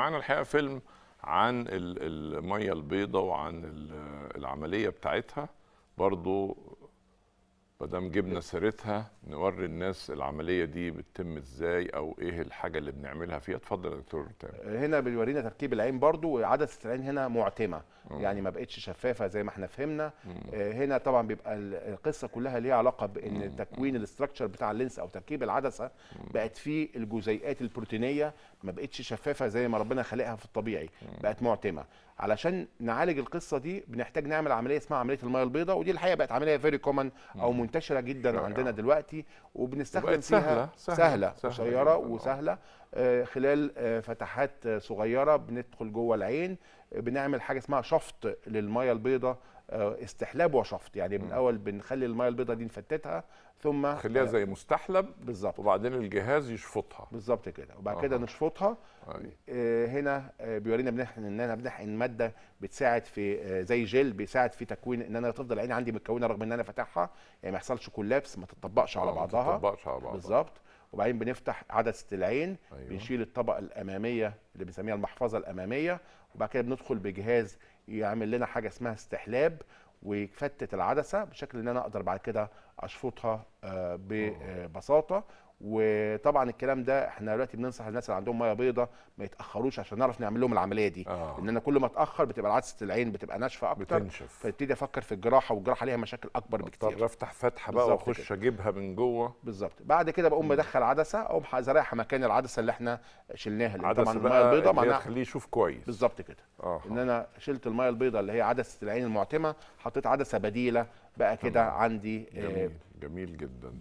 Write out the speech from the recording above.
معانا الحقيقه فيلم عن الميه البيضاء وعن العمليه بتاعتها برضو دام جبنا سيرتها نوري الناس العمليه دي بتتم ازاي او ايه الحاجه اللي بنعملها فيها اتفضل يا دكتور تامر هنا بيورينا تركيب العين برضو وعدسه العين هنا معتمه مم. يعني ما بقتش شفافه زي ما احنا فهمنا مم. آه، هنا طبعا بيبقى القصه كلها ليها علاقه بان مم. تكوين الاستراكشر بتاع اللينس او تركيب العدسه بقت فيه الجزيئات البروتينيه ما بقتش شفافه زي ما ربنا خلقها في الطبيعي مم. بقت معتمه علشان نعالج القصه دي بنحتاج نعمل عمليه اسمها عمليه الميه البيضاء ودي الحقيقه بقت عمليه فيري كومن او منتشره جدا يعني عندنا آه. دلوقتي وبنستخدم فيها سهله قصيره وسهله آه، خلال آه، فتحات صغيره بندخل جوه العين بنعمل حاجه اسمها شفط للميه البيضاء آه، استحلاب وشفط يعني من اول بنخلي الميه البيضاء دي نفتتها ثم خليها آه، زي مستحلب بالظبط وبعدين الجهاز يشفطها بالظبط كده وبعد آه. كده نشفطها أيوة. آه. هنا آه، بيورينا ان احنا بنحقن ماده بتساعد في زي جل بيساعد في تكوين ان انا تفضل العين عندي متكونه رغم ان انا فاتحها يعني ما يحصلش كولابس ما تطبقش على بعضها ما تطبقش على بعضها بالظبط وبعدين بنفتح عدسه العين أيوة. بنشيل الطبقه الاماميه اللي بنسميها المحفظه الاماميه وبعد كده بندخل بجهاز يعمل لنا حاجه اسمها استحلاب ويفتت العدسه بشكل ان انا اقدر بعد كده اشفطها آه، آه. ببساطه وطبعا الكلام ده احنا دلوقتي بننصح الناس اللي عندهم ميه بيضاء ما يتاخروش عشان نعرف نعمل لهم العمليه دي آه. انا كل ما اتاخر بتبقى عدسه العين بتبقى ناشفه اكتر بتنشف فابتدي افكر في الجراحه والجراحه ليها مشاكل اكبر بكتير اضطر افتح فتحه بقى واخش اجيبها من جوه بالظبط بعد كده بقوم بدخل عدسه اقوم زارعها مكان العدسه اللي احنا شلناها اللي طبعا الميه البيضه معناها خليه يشوف كويس بالظبط كده آه. ان انا شلت الميه البيضاء اللي هي عدسه العين المعتمه حطيت عدسه بديله بقى كده عندي جميل, آه جميل جدا